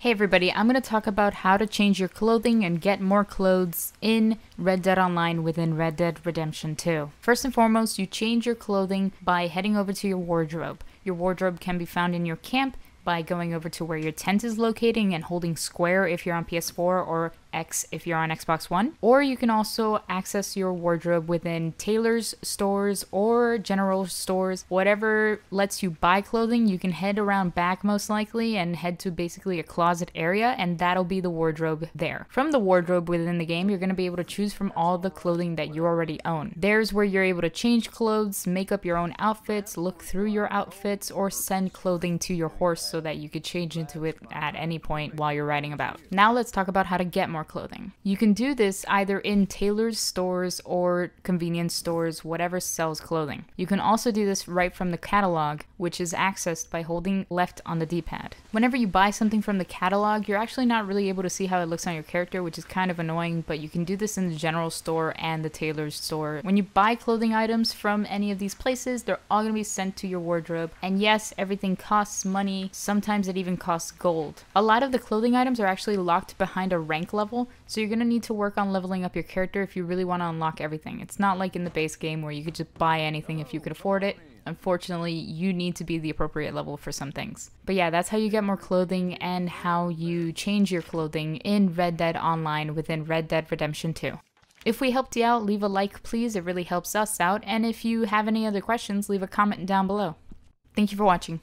Hey everybody, I'm going to talk about how to change your clothing and get more clothes in Red Dead Online within Red Dead Redemption 2. First and foremost, you change your clothing by heading over to your wardrobe. Your wardrobe can be found in your camp by going over to where your tent is locating and holding square if you're on PS4 or X if you're on Xbox One. Or you can also access your wardrobe within tailors stores or general stores. Whatever lets you buy clothing, you can head around back most likely and head to basically a closet area and that'll be the wardrobe there. From the wardrobe within the game, you're going to be able to choose from all the clothing that you already own. There's where you're able to change clothes, make up your own outfits, look through your outfits, or send clothing to your horse so that you could change into it at any point while you're riding about. Now let's talk about how to get more clothing. You can do this either in tailors' stores or convenience stores, whatever sells clothing. You can also do this right from the catalog, which is accessed by holding left on the D-pad. Whenever you buy something from the catalog, you're actually not really able to see how it looks on your character, which is kind of annoying, but you can do this in the general store and the tailor's store. When you buy clothing items from any of these places, they're all gonna be sent to your wardrobe. And yes, everything costs money. Sometimes it even costs gold. A lot of the clothing items are actually locked behind a rank level level, so you're going to need to work on leveling up your character if you really want to unlock everything. It's not like in the base game where you could just buy anything if you could afford it. Unfortunately, you need to be the appropriate level for some things. But yeah, that's how you get more clothing and how you change your clothing in Red Dead Online within Red Dead Redemption 2. If we helped you out, leave a like please, it really helps us out, and if you have any other questions, leave a comment down below. Thank you for watching.